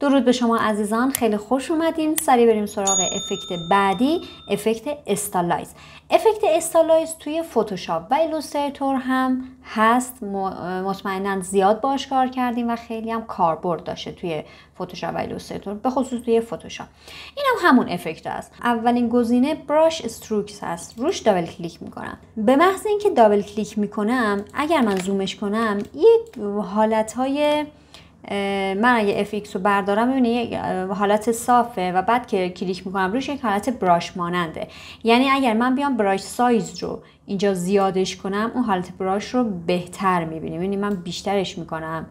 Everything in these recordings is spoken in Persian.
درود به شما عزیزان خیلی خوش اومدین سری بریم سراغ افکت بعدی افکت استالایز افکت استالایز توی فتوشاپ و ایلوستریتور هم هست مطمئنا زیاد باش کار کردیم و خیلی هم کاربرد داشته توی فتوشاپ و ایلوستریتور به خصوص توی فتوشاپ این هم همون افکت است اولین گزینه براش استروکس هست روش دابل کلیک میکنم به محض اینکه دابل کلیک میکنم اگر من زومش کنم یک حالت های من اگه FX رو بردارم میبینه یک حالت صافه و بعد که کلیک میکنم روش یک حالت براش ماننده یعنی اگر من بیام براش سایز رو اینجا زیادش کنم اون حالت براش رو بهتر میبینیم یعنی من بیشترش میکنم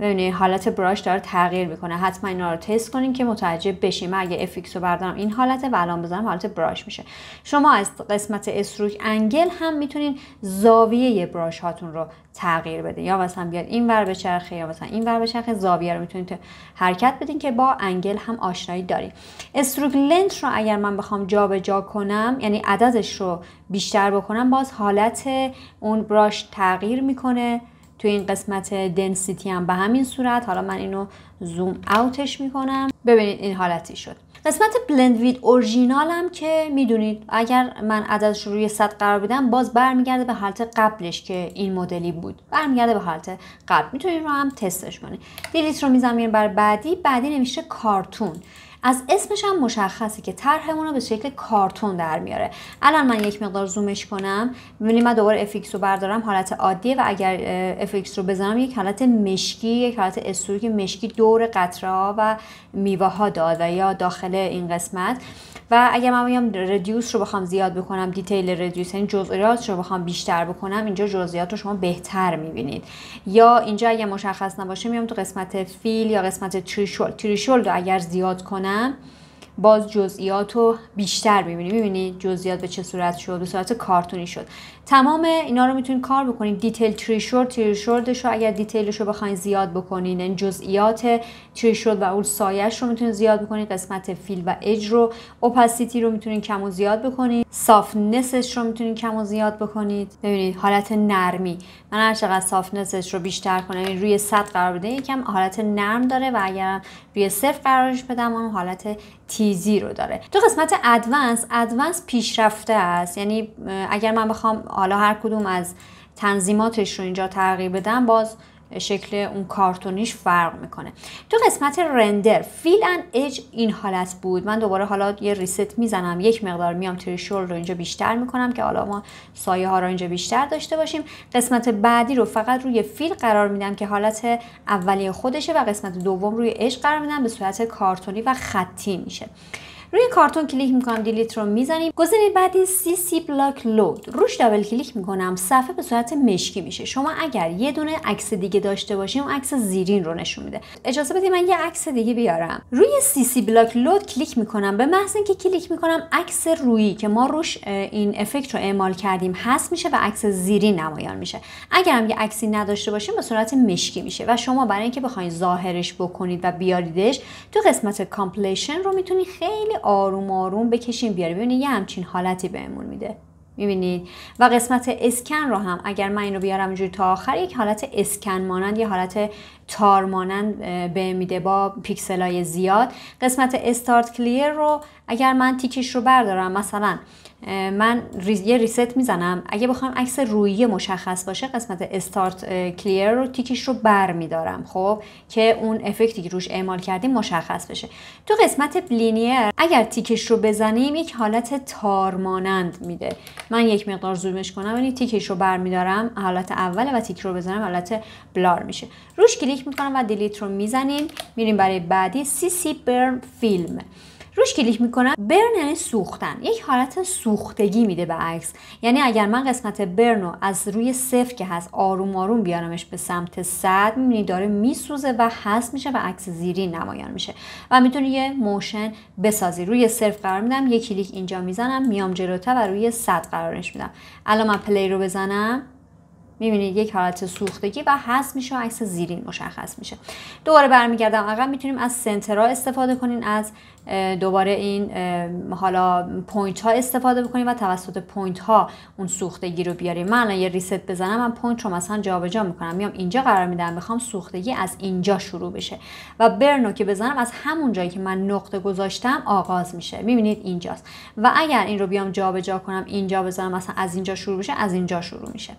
ببینید حالت براش داره تغییر میکنه حتما اینا رو تست کنین که متعجب بشیم اگه افیکس رو بردارم این حالته و الان بزنم حالت براش میشه شما از قسمت استروک انگل هم میتونین زاویه براش هاتون رو تغییر بده. یا مثلا بیاد این ور بچرخه یا مثلا این ور زاویه رو میتونید حرکت بدین که با انگل هم آشنایی دارین استروک لنت رو اگر من بخوام جابجا جا کنم یعنی عددش رو بیشتر بکنم باز حالت اون براش تغییر میکنه تو این قسمت دنسیتی هم به همین صورت حالا من اینو زوم اوتش میکنم ببینید این حالتی شد قسمت بلند وید اورجینال هم که میدونید اگر من عددش رو روی 100 قرار بدم باز برمیگرده به حالت قبلش که این مدلی بود برمیگرده به حالت قبل میتونید رو هم تستش کنید دیلیت رو میزنم بر بعدی بعدی نمیشه کارتون از اسمش هم مشخصه که طرحمون رو به شکل کارتون در میاره الان من یک مقدار زومش کنم ببینید من دوباره افیکس رو بردارم حالت عادیه و اگر افیکس رو بزنم یک حالت مشکی یک حالت استوری که مشکی دور قطره ها و میوه ها داد و یا داخل این قسمت و اگر من بگم ردیوس رو بخوام زیاد بکنم دیتیل ردیوس یعنی جزئیات رو بخوام بیشتر بکنم اینجا جزئیات رو شما بهتر میبینید یا اینجا اگر مشخص نباشه میام تو قسمت فیل یا قسمت تریشول تریشول رو اگر زیاد کنم باز جزئیات رو بیشتر میبینی میبینید جزئیات به چه صورت شد به صورت کارتونی شد تمام اینا رو میتونید کار بکنید دیتیل تریشورد تریشوردش رو اگر دیتیلش رو بخواید زیاد بکنین یعنی این جزئیات تریشورد و اول سایش رو میتونید زیاد بکنید قسمت فیل و اج رو اوپاسیتی رو میتونید کم و زیاد بکنید سافنسش رو میتونید کم و زیاد بکنید ببینید حالت نرمی من هر چقدر سافنسش رو بیشتر کنم یعنی روی 100 قرار بده یکم حالت نرم داره و اگر روی صفر قرارش بدم اون حالت تیزی رو داره تو قسمت ادوانس ادوانس پیشرفته است یعنی اگر من بخوام حالا هر کدوم از تنظیماتش رو اینجا تغییر بدم باز شکل اون کارتونیش فرق میکنه تو قسمت رندر فیل ان اج این حالت بود من دوباره حالا یه ریست میزنم یک مقدار میام تریشول رو اینجا بیشتر میکنم که حالا ما سایه ها رو اینجا بیشتر داشته باشیم قسمت بعدی رو فقط روی فیل قرار میدم که حالت اولیه خودشه و قسمت دوم روی اج قرار میدم به صورت کارتونی و خطی میشه روی کارتون کلیک میکنم دیلیت رو میزنیم گزینه بعدی سی سی بلاک لود روش دابل کلیک میکنم صفحه به صورت مشکی میشه شما اگر یه دونه عکس دیگه داشته باشیم اون عکس زیرین رو نشون میده اجازه بدید من یه عکس دیگه بیارم روی سی سی بلاک لود کلیک میکنم به محض اینکه کلیک میکنم عکس رویی که ما روش این افکت رو اعمال کردیم هست میشه و عکس زیرین نمایان میشه اگر هم یه عکسی نداشته باشیم به صورت مشکی میشه و شما برای اینکه بخواید ظاهرش بکنید و بیاریدش تو قسمت کامپلیشن رو میتونید خیلی آروم آروم بکشیم بیاره ببینید یه همچین حالتی بهمون میده میبینید و قسمت اسکن رو هم اگر من این رو بیارم اینجوری تا آخر یک حالت اسکن مانند یه حالت تار مانند به میده با پیکسل های زیاد قسمت استارت کلیر رو اگر من تیکش رو بردارم مثلا من یه ریست میزنم اگه بخوام عکس رویی مشخص باشه قسمت استارت کلیر رو تیکیش رو بر میدارم خب که اون افکتی که روش اعمال کردیم مشخص بشه تو قسمت لینیر اگر تیکش رو بزنیم یک حالت تارمانند میده من یک مقدار زومش کنم یعنی تیکش رو بر میدارم حالت اوله و تیک رو بزنم حالت بلار میشه روش کلیک میکنم و دیلیت رو میزنیم میریم برای بعدی سی سی برن فیلم روش کلیک میکنم برن یعنی سوختن یک حالت سوختگی میده به عکس یعنی اگر من قسمت برنو از روی صفر که هست آروم آروم بیارمش به سمت 100 میبینی داره میسوزه و هست میشه و عکس زیرین نمایان میشه و میتونی یه موشن بسازی روی صفر قرار میدم یه کلیک اینجا میزنم میام جلوتر و روی صد قرارش میدم الان من پلی رو بزنم میبینید یک حالت سوختگی و هست میشه و عکس زیرین مشخص میشه دوباره برمیگردم آقا میتونیم از سنترا استفاده کنین از دوباره این حالا پوینت ها استفاده بکنیم و توسط پوینت ها اون سوختگی رو بیاریم من الان یه ریست بزنم من پوینت رو مثلا جابجا میکنم میام اینجا قرار میدم میخوام سوختگی از اینجا شروع بشه و برنو که بزنم از همون جایی که من نقطه گذاشتم آغاز میشه میبینید اینجاست و اگر این رو بیام جابجا کنم اینجا بزنم مثلا از اینجا شروع بشه از اینجا شروع میشه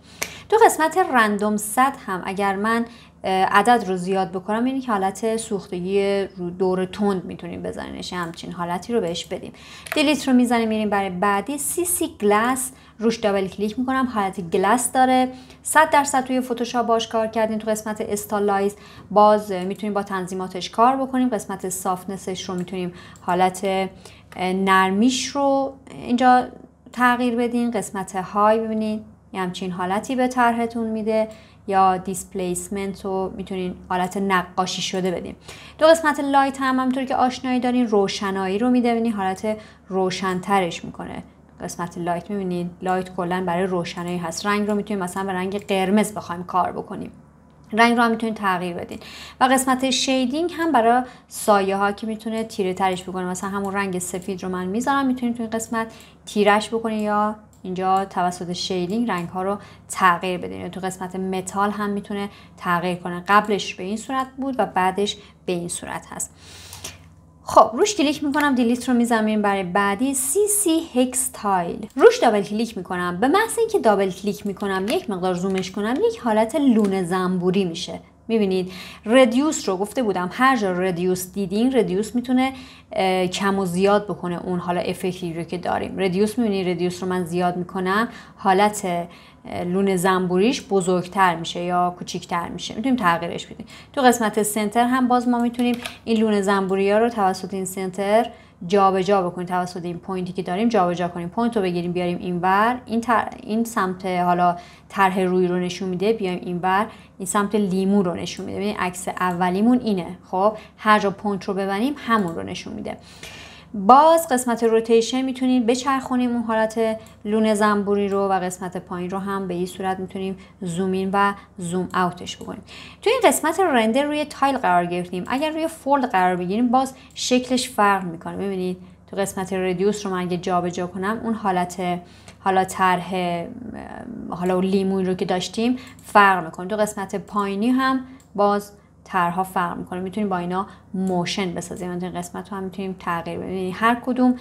تو قسمت رندوم صد هم اگر من عدد رو زیاد بکنم یعنی حالت سوختگی رو دور تند میتونیم بزنینش همچین حالتی رو بهش بدیم دلیت رو میزنیم میریم برای بعدی سی سی گلاس روش دابل کلیک میکنم حالت گلاس داره 100 درصد توی فتوشاپ باش کار کردیم تو قسمت استالایز باز میتونیم با تنظیماتش کار بکنیم قسمت سافنسش رو میتونیم حالت نرمیش رو اینجا تغییر بدین قسمت های ببینید یه همچین حالتی به طرحتون میده یا دیسپلیسمنت رو میتونین حالت نقاشی شده بدین دو قسمت لایت هم همونطور که آشنایی دارین روشنایی رو میدونین یعنی حالت روشنترش میکنه قسمت لایت میبینین لایت کلا برای روشنایی هست رنگ رو میتونیم مثلا به رنگ قرمز بخوایم کار بکنیم رنگ رو هم میتونید تغییر بدین و قسمت شیدینگ هم برای سایه ها که میتونه تیره ترش بکنه مثلا همون رنگ سفید رو من میذارم میتونید توی قسمت تیرش بکنید یا اینجا توسط شیدینگ رنگ ها رو تغییر بدین یعنی تو قسمت متال هم میتونه تغییر کنه قبلش به این صورت بود و بعدش به این صورت هست خب روش کلیک میکنم دیلیت رو میزنم برای بعدی سی سی هکس تایل روش دابل کلیک میکنم به محض اینکه دابل کلیک میکنم یک مقدار زومش کنم یک حالت لونه زنبوری میشه میبینید ردیوس رو گفته بودم هر جا ردیوس دیدین ردیوس میتونه کم و زیاد بکنه اون حالا افکتی رو که داریم ردیوس میبینید ردیوس رو من زیاد میکنم حالت لون زنبوریش بزرگتر میشه یا کوچیکتر میشه میتونیم تغییرش بدیم تو قسمت سنتر هم باز ما میتونیم این لون زنبوری ها رو توسط این سنتر جابجا جا بکنیم توسط این پوینتی که داریم جابجا جا کنیم پوینت رو بگیریم بیاریم اینور این تر... این سمت حالا طرح روی رو نشون میده بیایم اینور این سمت لیمو رو نشون میده ببینید عکس اولیمون اینه خب هر جا پوینت رو ببنیم همون رو نشون میده باز قسمت روتیشن میتونید بچرخونیم اون حالت لونه زنبوری رو و قسمت پایین رو هم به این صورت میتونیم زومین و زوم اوتش بکنیم توی این قسمت رندر روی تایل قرار گرفتیم اگر روی فولد قرار بگیریم باز شکلش فرق میکنه ببینید تو قسمت ردیوس رو من اگه جابجا کنم اون حالت حالا طرح حالا لیموی رو که داشتیم فرق میکنه تو قسمت پایینی هم باز ترها فرق میکنه میتونیم با اینا موشن بسازیم این قسمت رو هم میتونیم تغییر بدیم یعنی هر کدوم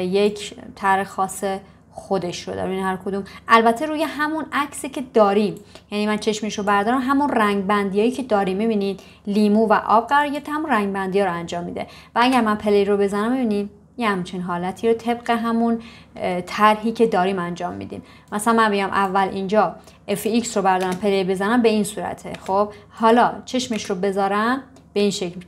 یک طرح خاص خودش رو داریم یعنی هر کدوم البته روی همون عکسی که داریم یعنی من چشمش رو بردارم همون رنگ بندیایی که داریم میبینید لیمو و آب قرار گرفته همون رنگ ها رو انجام میده و اگر من پلی رو بزنم میبینید یه همچین حالتی رو طبق همون طرحی که داریم انجام میدیم مثلا من بیام اول اینجا fx رو بردارم پلی بزنم به این صورته خب حالا چشمش رو بذارم به این شکل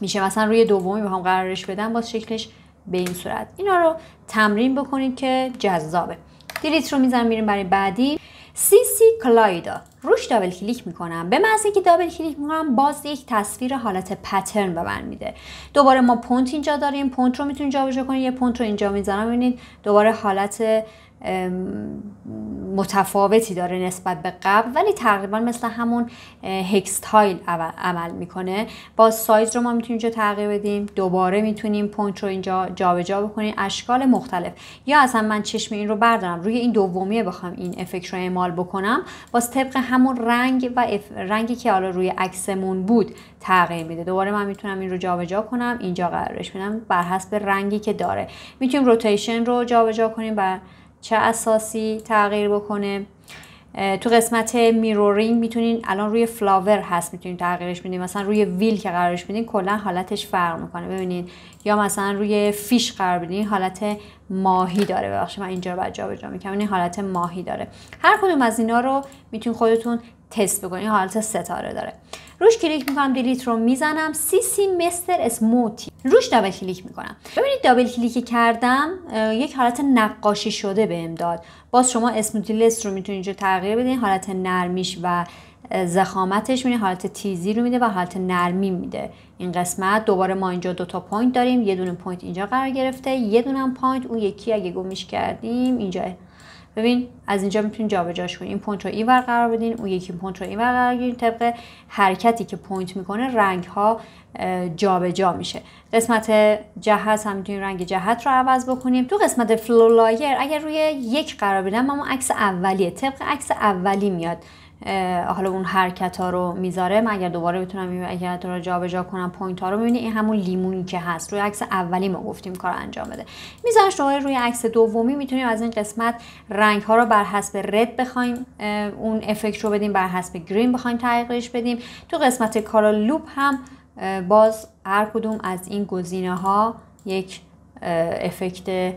میشه مثلا روی دومی هم قرارش بدم با شکلش به این صورت اینا رو تمرین بکنید که جذابه دیلیت رو میزنم میریم برای بعدی سی سی کلایدا روش دابل کلیک میکنم به معنی که دابل کلیک میکنم باز یک تصویر حالت پترن به من میده دوباره ما پونت اینجا داریم پونت رو میتونید جابجا کنید یه پونت رو اینجا میذارم ببینید دوباره حالت متفاوتی داره نسبت به قبل ولی تقریبا مثل همون هکستایل عمل میکنه با سایز رو ما میتونیم اینجا تغییر بدیم دوباره میتونیم پونت رو اینجا جابجا جا بکنیم اشکال مختلف یا اصلا من چشم این رو بردارم روی این دومیه بخوام این افکت رو اعمال بکنم باز طبق همون رنگ و رنگی که حالا روی عکسمون بود تغییر میده دوباره من میتونم این رو جابجا جا کنم اینجا قرارش میدم بر حسب رنگی که داره میتونیم روتیشن رو جابجا جا کنیم و چه اساسی تغییر بکنه تو قسمت میرورینگ میتونین الان روی فلاور هست میتونین تغییرش بدین مثلا روی ویل که قرارش بدین کلا حالتش فرق میکنه ببینین یا مثلا روی فیش قرار بدین حالت ماهی داره ببخشید من اینجا رو بعد جابجا میکنم این حالت ماهی داره هر کدوم از اینا رو میتونین خودتون تست بکنین حالت ستاره داره روش کلیک میکنم دلیت رو میزنم سی سی مستر اسموتی روش دابل کلیک میکنم ببینید دابل کلیک کردم یک حالت نقاشی شده به داد باز شما اسموتی لست رو میتونید اینجا تغییر بدین حالت نرمیش و زخامتش میده حالت تیزی رو میده و حالت نرمی میده این قسمت دوباره ما اینجا دو تا پوینت داریم یه دونه پوینت اینجا قرار گرفته یه دونه پوینت اون یکی اگه گمش کردیم اینجا ببین از اینجا میتونین جابجاش کنین این پوینت رو این ور قرار بدین اون یکی پوینت رو ور قرار بدین طبق حرکتی که پوینت میکنه رنگ ها جابجا جا میشه قسمت جهت هم میتونین رنگ جهت رو عوض بکنیم تو قسمت فلو لایر اگر روی یک قرار بدم اما عکس اولیه طبق عکس اولی میاد حالا اون حرکت ها رو میذاره من اگر دوباره بتونم این حرکت رو جابجا کنم پوینت ها رو میبینی این همون لیمونی که هست روی عکس اولی ما گفتیم کار انجام بده میذارش دوباره روی عکس دومی میتونیم از این قسمت رنگ ها رو بر حسب رد بخوایم اون افکت رو بدیم بر حسب گرین بخوایم تغییرش بدیم تو قسمت کار لوپ هم باز هر کدوم از این گزینه ها یک افکت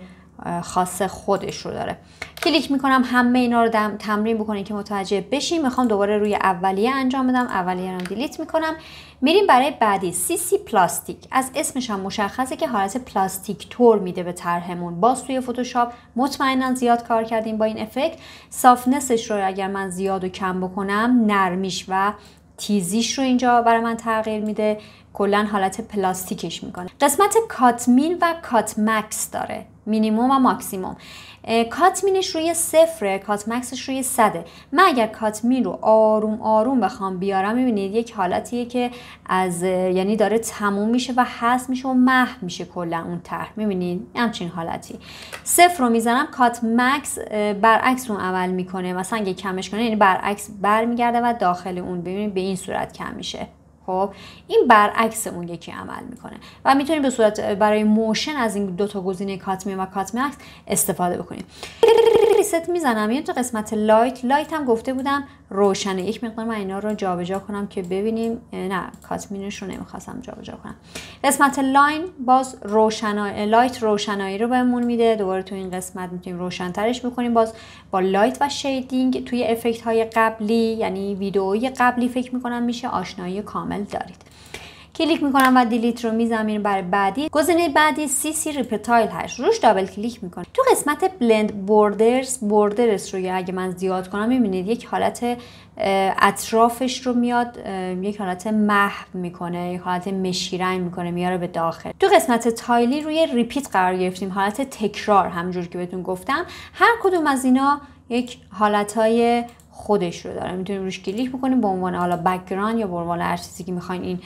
خاص خودش رو داره کلیک میکنم همه اینا رو تمرین بکنیم که متوجه بشیم میخوام دوباره روی اولیه انجام بدم اولیه رو دیلیت میکنم میریم برای بعدی سی سی پلاستیک از اسمش هم مشخصه که حالت پلاستیک تور میده به طرحمون با توی فتوشاپ مطمئنا زیاد کار کردیم با این افکت سافنسش رو اگر من زیاد و کم بکنم نرمیش و تیزیش رو اینجا برای من تغییر میده کلا حالت پلاستیکش میکنه قسمت کاتمین و کاتمکس داره مینیموم و ماکسیموم کاتمینش روی صفره کاتمکسش روی صده من اگر کاتمین رو آروم آروم بخوام بیارم میبینید یک حالتیه که از یعنی داره تموم میشه و حس میشه و محو میشه کلا اون طرح میبینید همچین حالتی صفر رو میزنم کاتمکس برعکس اون اول میکنه مثلا اگه کمش کنه یعنی برعکس برمیگرده و داخل اون ببینید به این صورت کم میشه خب، این برعکس اون یکی عمل میکنه و میتونیم به صورت برای موشن از این دو تا گزینه کاتمی و کات استفاده بکنیم ست میزنم یه قسمت لایت لایت هم گفته بودم روشنه یک مقدار من اینا رو جابجا کنم که ببینیم نه کاتمینش رو نمیخواستم جابجا کنم قسمت لاین باز لایت روشنایی رو بهمون میده دوباره تو این قسمت میتونیم روشنترش بکنیم باز با لایت و شیدینگ توی افکت های قبلی یعنی ویدئوی قبلی فکر میکنم میشه آشنایی کامل دارید کلیک میکنم و دیلیت رو میزنم میرم برای بعدی گزینه بعدی سی سی ریپتایل هست روش دابل کلیک میکنم تو قسمت بلند بوردرز بوردرز رو اگه من زیاد کنم میبینید یک حالت اطرافش رو میاد یک حالت محو میکنه یک حالت رنگ میکنه میاره به داخل تو قسمت تایلی روی ریپیت قرار گرفتیم حالت تکرار همجور که بهتون گفتم هر کدوم از اینا یک حالت های خودش رو داره میتونیم روش کلیک میکنیم به عنوان حالا بکگراند یا به عنوان هر چیزی که میخواین این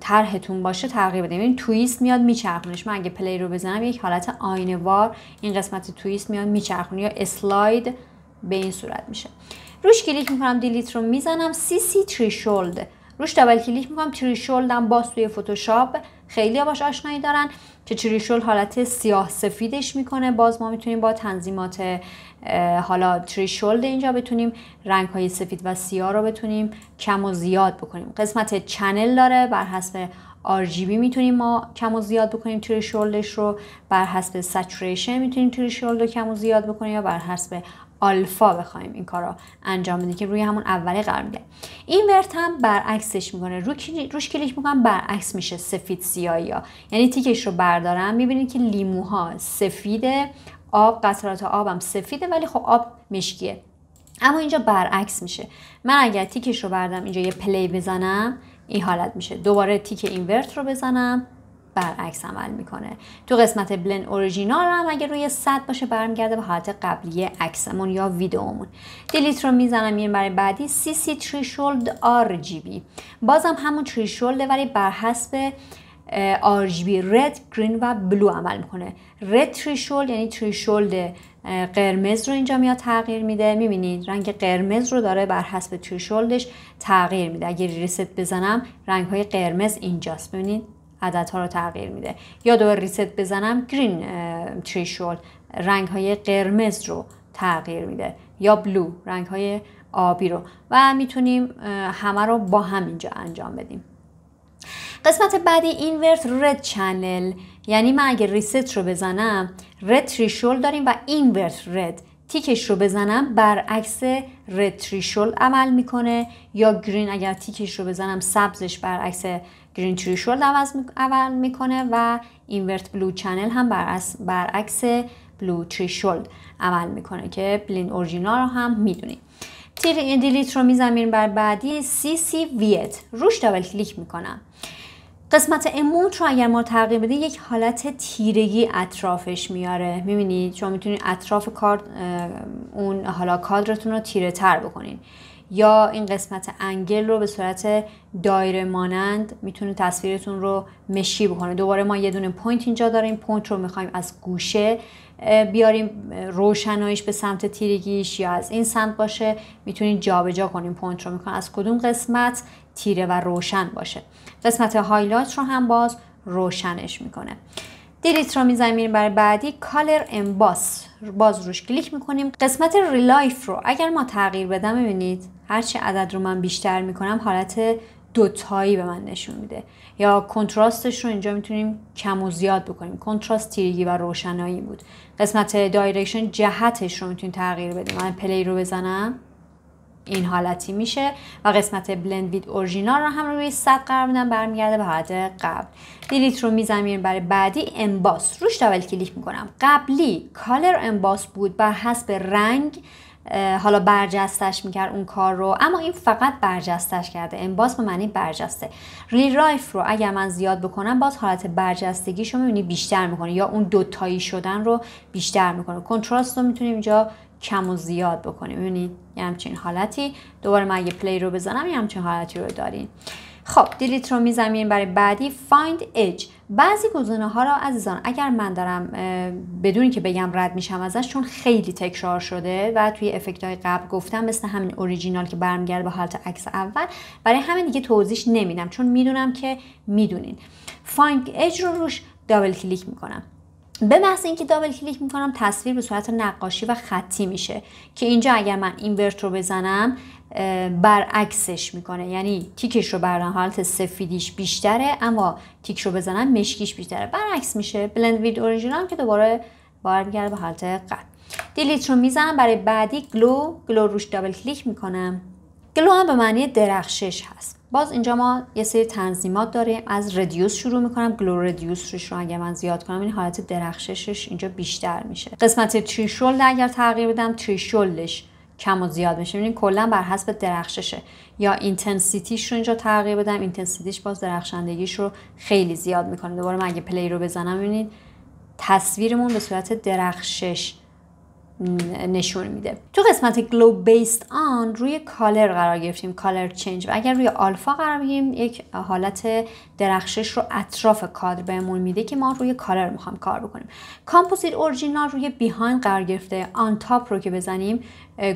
طرحتون باشه تغییر بدیم این تویست میاد میچرخونش من اگه پلی رو بزنم یک حالت آینه وار این قسمت تویست میاد میچرخونه یا اسلاید به این صورت میشه روش کلیک میکنم دیلیت رو میزنم سی سی تریشولد روش دابل کلیک میکنم تریشولد هم باز توی فتوشاپ خیلی باش آشنایی دارن که تریشول حالت سیاه سفیدش میکنه باز ما میتونیم با تنظیمات حالا تریشولد اینجا بتونیم رنگ های سفید و سیاه رو بتونیم کم و زیاد بکنیم قسمت چنل داره بر حسب RGB میتونیم ما کم و زیاد بکنیم تریشولدش رو بر حسب سچوریشن میتونیم تریشولد رو کم و زیاد بکنیم یا بر حسب آلفا بخوایم این کار رو انجام بدیم که روی همون اولی قرار این ورت هم برعکسش میکنه رو روش کلیک میکنم برعکس میشه سفید سیاهی ها یعنی تیکش رو بردارم میبینید که لیموها سفیده آب قطرات آبم سفیده ولی خب آب مشکیه اما اینجا برعکس میشه من اگر تیکش رو بردم اینجا یه پلی بزنم این حالت میشه دوباره تیک اینورت رو بزنم برعکس عمل میکنه تو قسمت بلن اوریجینال هم اگه روی 100 باشه برمیگرده به حالت قبلی عکسمون یا ویدئومون دلیت رو میزنم یه برای بعدی سی سی تریشولد آر جی بی بازم همون تریشولد ولی بر حسب بی، رد گرین و بلو عمل میکنه رد تریشولد یعنی تریشولد قرمز رو اینجا میاد تغییر میده میبینید رنگ قرمز رو داره بر حسب تریشولدش تغییر میده اگه ریست بزنم رنگ های قرمز اینجاست ببینید عددها رو تغییر میده یا دوباره ریست بزنم گرین تریشول رنگ های قرمز رو تغییر میده یا بلو رنگ های آبی رو و میتونیم همه رو با هم اینجا انجام بدیم قسمت بعدی اینورت رد چنل یعنی من اگه ریست رو بزنم رد تریشول داریم و اینورت رد تیکش رو بزنم برعکس رد تریشول عمل میکنه یا گرین اگر تیکش رو بزنم سبزش برعکس گرین تری شولد عوض میکنه و اینورت بلو چنل هم برعکس بلو تری شولد عمل میکنه که بلین اورجینال رو هم میدونیم تیر دیلیت رو میزمین بر بعدی سی سی ویت روش دابل کلیک میکنم قسمت اموت رو اگر ما تغییر بدید یک حالت تیرگی اطرافش میاره میبینید شما میتونید اطراف کارت اون حالا کادرتون رو تیره تر بکنید یا این قسمت انگل رو به صورت دایره مانند میتونه تصویرتون رو مشی بکنه دوباره ما یه دونه پوینت اینجا داریم پوینت رو میخوایم از گوشه بیاریم روشناییش به سمت تیرگیش یا از این سمت باشه میتونید جابجا کنیم پوینت رو میکنه از کدوم قسمت تیره و روشن باشه قسمت هایلایت رو هم باز روشنش میکنه دیلیت رو میزنیم برای بعدی کالر امباس باز روش کلیک میکنیم قسمت ریلایف رو اگر ما تغییر بدم ببینید چه عدد رو من بیشتر میکنم حالت دوتایی به من نشون میده یا کنتراستش رو اینجا میتونیم کم و زیاد بکنیم کنتراست تیرگی و روشنایی بود قسمت دایرکشن جهتش رو میتونیم تغییر بدیم من پلی رو بزنم این حالتی میشه و قسمت بلند وید اورجینال رو هم روی 100 قرار میدم برمیگرده به حالت قبل دیلیت رو میزنم برای بعدی امباس روش دابل کلیک میکنم قبلی کالر امباس بود بر حسب رنگ حالا برجستش میکرد اون کار رو اما این فقط برجستش کرده امباس به معنی برجسته ری رایف رو اگر من زیاد بکنم باز حالت برجستگی رو میبینی بیشتر میکنه یا اون دوتایی شدن رو بیشتر میکنه کنتراست رو میتونیم اینجا کم و زیاد بکنیم میبینید یه همچین حالتی دوباره من یه پلی رو بزنم یه همچین حالتی رو داریم خب دیلیت رو میزمین برای بعدی find edge بعضی گزینه ها را عزیزان اگر من دارم بدون که بگم رد میشم ازش چون خیلی تکرار شده و توی افکت های قبل گفتم مثل همین اوریجینال که برمیگرد به حالت عکس اول برای همین دیگه توضیح نمیدم چون میدونم که میدونین find edge رو روش دابل کلیک میکنم به محض اینکه دابل کلیک میکنم تصویر به صورت نقاشی و خطی میشه که اینجا اگر من اینورت رو بزنم برعکسش میکنه یعنی تیکش رو بر حالت سفیدیش بیشتره اما تیک رو بزنم مشکیش بیشتره برعکس میشه بلند وید اوریجینال که دوباره برمیگرده به حالت قد. دیلیت رو میزنم برای بعدی گلو گلو روش دابل کلیک میکنم گلو هم به معنی درخشش هست باز اینجا ما یه سری تنظیمات داریم از ردیوس شروع میکنم گلو ردیوس روش رو اگر من زیاد کنم این حالت درخششش اینجا بیشتر میشه قسمت تریشولد اگر تغییر بدم تریشولدش کم و زیاد میشه میبینید کلا بر حسب درخششه یا اینتنسیتیش رو اینجا تغییر بدم اینتنسیتیش باز درخشندگیش رو خیلی زیاد میکنه دوباره من اگه پلی رو بزنم ببینید تصویرمون به صورت درخشش نشون میده تو قسمت گلو بیست آن روی کالر قرار گرفتیم کالر چینج و اگر روی آلفا قرار بگیریم یک حالت درخشش رو اطراف کادر بهمون میده که ما روی کالر میخوام کار بکنیم کامپوزیت اورجینال روی بیهاین قرار گرفته آن تاپ رو که بزنیم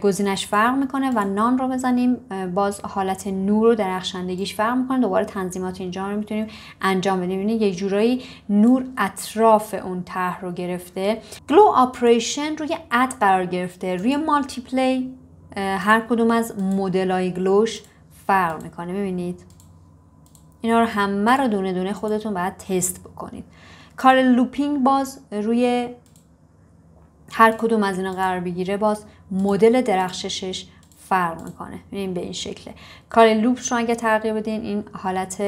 گزینش فرق میکنه و نان رو بزنیم باز حالت نور و درخشندگیش فرق میکنه دوباره تنظیمات اینجا رو میتونیم انجام بدیم یعنی یه جورایی نور اطراف اون طرح رو گرفته گلو آپریشن روی اد قرار گرفته روی مالتی هر کدوم از مدلای گلوش فرق میکنه ببینید اینا رو همه رو دونه دونه خودتون باید تست بکنید کار لوپینگ باز روی هر کدوم از اینا قرار بگیره باز مدل درخششش فرق میکنه ببینید به این شکله کار لوپ رو اگه تغییر بدین این حالت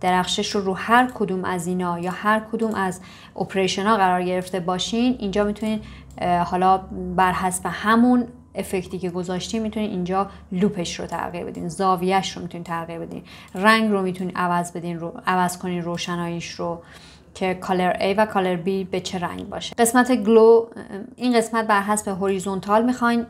درخشش رو رو هر کدوم از اینا یا هر کدوم از اپریشن ها قرار گرفته باشین اینجا میتونین حالا بر حسب همون افکتی که گذاشتیم میتونین اینجا لوپش رو تغییر بدین زاویهش رو میتونین تغییر بدین رنگ رو میتونین عوض بدین رو عوض کنین روشناییش رو که کالر A و کالر B به چه رنگ باشه قسمت گلو این قسمت بر حسب هوریزونتال میخواین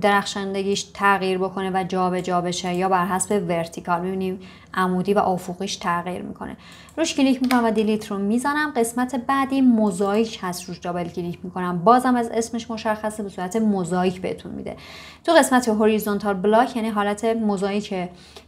درخشندگیش تغییر بکنه و جابجا جا بشه یا بر حسب ورتیکال میبینیم عمودی و افقیش تغییر میکنه روش کلیک میکنم و دیلیت رو میزنم قسمت بعدی موزاییک هست روش دابل کلیک میکنم بازم از اسمش مشخصه به صورت موزاییک بهتون میده تو قسمت هوریزونتال بلاک یعنی حالت موزاییک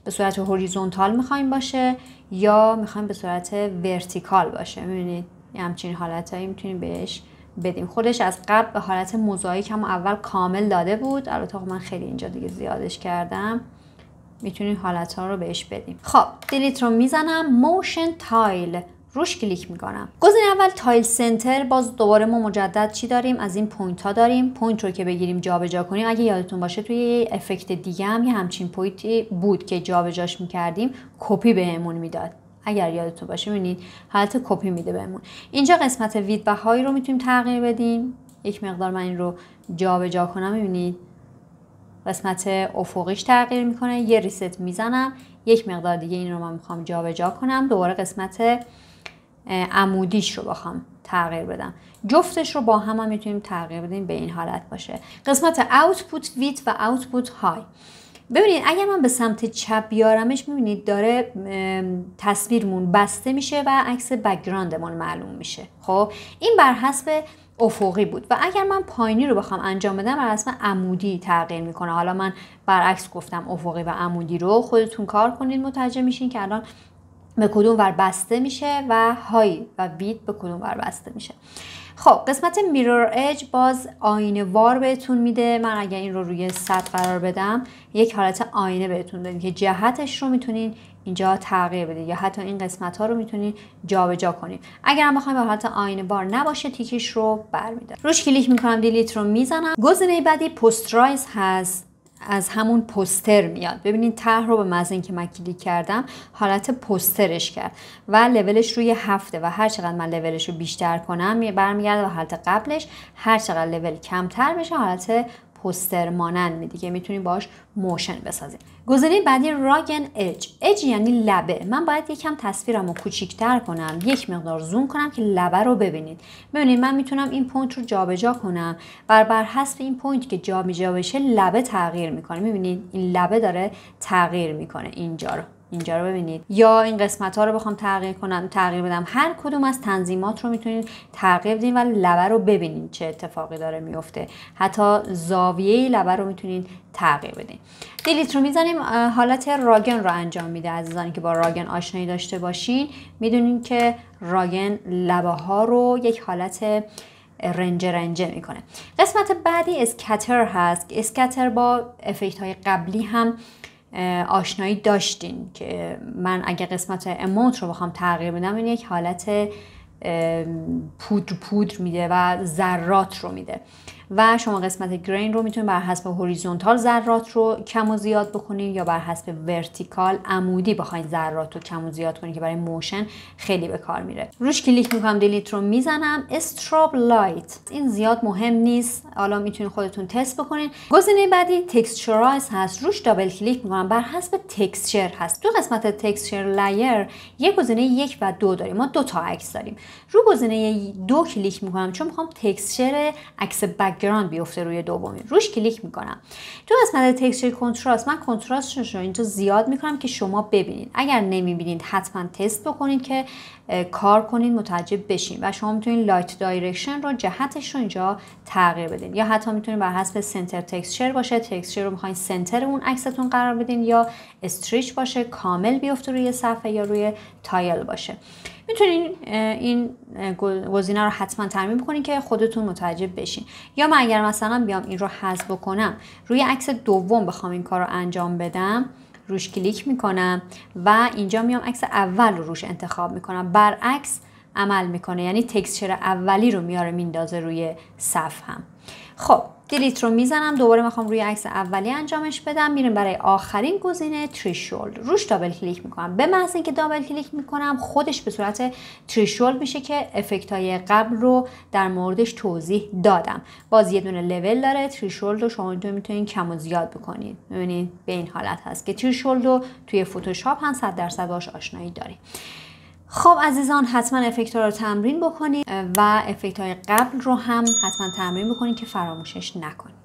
به صورت هوریزونتال میخوایم باشه یا میخوایم به صورت ورتیکال باشه میبینید همچین حالتهایی میتونیم بهش بدیم خودش از قبل به حالت موزاییک هم اول کامل داده بود البته خب من خیلی اینجا دیگه زیادش کردم میتونیم حالت ها رو بهش بدیم خب دلیت رو میزنم موشن تایل روش کلیک میکنم گزینه اول تایل سنتر باز دوباره ما مجدد چی داریم از این پوینت ها داریم پوینت رو که بگیریم جابجا کنیم اگه یادتون باشه توی افکت دیگه هم یه همچین پوینتی بود که جابجاش میکردیم کپی بهمون میداد اگر یادتون باشه میبینید حالت کپی میده بهمون اینجا قسمت وید و های رو میتونیم تغییر بدیم یک مقدار من این رو جابجا جا کنم میبینید قسمت افقیش تغییر میکنه یه ریست میزنم یک مقدار دیگه این رو من میخوام جابجا جا کنم دوباره قسمت عمودیش رو بخوام تغییر بدم جفتش رو با هم, میتونیم تغییر بدیم به این حالت باشه قسمت output ویت و اوتپوت های ببینید اگر من به سمت چپ بیارمش میبینید داره تصویرمون بسته میشه و عکس بکگراندمون معلوم میشه خب این بر حسب افقی بود و اگر من پایینی رو بخوام انجام بدم بر حسب عمودی تغییر میکنه حالا من برعکس گفتم افقی و عمودی رو خودتون کار کنید متوجه میشین که الان به کدوم ور بسته میشه و های و وید به کدوم ور بسته میشه خب قسمت میرور اج باز آینه وار بهتون میده من اگر این رو روی سطح قرار بدم یک حالت آینه بهتون دادیم که جهتش رو میتونین اینجا تغییر بدید یا حتی این قسمت ها رو میتونید جابجا کنید اگر هم بخوایم به حالت آینه بار نباشه تیکش رو برمیدارم روش کلیک میکنم دیلیت رو میزنم گزینه بعدی پست هست از همون پوستر میاد ببینید طرح رو به مز که من کلیک کردم حالت پوسترش کرد و لولش روی هفته و هر چقدر من لولش رو بیشتر کنم برمیگرده به حالت قبلش هر چقدر لول کمتر بشه حالت پوستر مانند دیگه میتونیم باش موشن بسازیم گزینه بعدی راگن اج اج یعنی لبه من باید یکم تصویرم رو کوچیکتر کنم یک مقدار زوم کنم که لبه رو ببینید ببینید من میتونم این پوینت رو جابجا کنم بر بر حسب این پوینت که جابجا بشه لبه تغییر میکنه میبینید این لبه داره تغییر میکنه اینجا رو اینجا رو ببینید یا این قسمت ها رو بخوام تغییر کنم تغییر بدم هر کدوم از تنظیمات رو میتونید تغییر بدین و لبه رو ببینید چه اتفاقی داره میفته حتی زاویه لبه رو میتونید تغییر بدین دیلیت رو میزنیم حالت راگن رو انجام میده عزیزانی که با راگن آشنایی داشته باشین میدونین که راگن لبه ها رو یک حالت رنجه رنجه میکنه قسمت بعدی اسکتر هست اسکتر با افکت های قبلی هم آشنایی داشتین که من اگه قسمت اموت رو بخوام تغییر بدم این یک حالت پودر پودر میده و ذرات رو میده و شما قسمت گرین رو میتونید بر حسب هوریزونتال ذرات رو کم و زیاد بکنید یا بر حسب ورتیکال عمودی بخواید ذرات رو کم و زیاد کنید که برای موشن خیلی به کار میره روش کلیک میکنم دلیت رو میزنم استراب لایت این زیاد مهم نیست حالا میتونید خودتون تست بکنید گزینه بعدی تکسچرایز هست روش دابل کلیک میکنم بر حسب تکسچر هست تو قسمت تکسچر لایر یک گزینه یک و دو داریم ما دو تا عکس داریم رو گزینه دو کلیک میکنم چون میخوام تکسچر عکس بک بکگراند بیفته روی دومی روش کلیک میکنم تو قسمت تکسچر کنتراست من کنتراستش رو اینجا زیاد میکنم که شما ببینید اگر نمیبینید حتما تست بکنید که کار کنید متعجب بشین و شما میتونید لایت دایرکشن رو جهتش رو اینجا تغییر بدین یا حتی میتونید بر حسب سنتر تکسچر باشه تکسچر رو میخواین سنتر اون عکستون قرار بدین یا استریچ باشه کامل بیفته روی صفحه یا روی تایل باشه میتونین این گزینه رو حتما ترمیم بکنین که خودتون متعجب بشین یا من اگر مثلا بیام این رو حذف بکنم روی عکس دوم بخوام این کار رو انجام بدم روش کلیک میکنم و اینجا میام عکس اول رو روش انتخاب میکنم برعکس عمل میکنه یعنی تکسچر اولی رو میاره میندازه روی صف هم خب دیلیت رو میزنم دوباره میخوام روی عکس اولی انجامش بدم میریم برای آخرین گزینه تریشولد روش دابل کلیک میکنم به محض اینکه دابل کلیک میکنم خودش به صورت تریشولد میشه که افکت های قبل رو در موردش توضیح دادم باز یه دونه لول داره تریشولد رو شما تو میتونید کم و زیاد بکنید ببینید به این حالت هست که تریشولد رو توی فتوشاپ هم 100 درصد باش آشنایی داریم خب عزیزان حتما ها رو تمرین بکنید و افکت های قبل رو هم حتما تمرین بکنید که فراموشش نکنید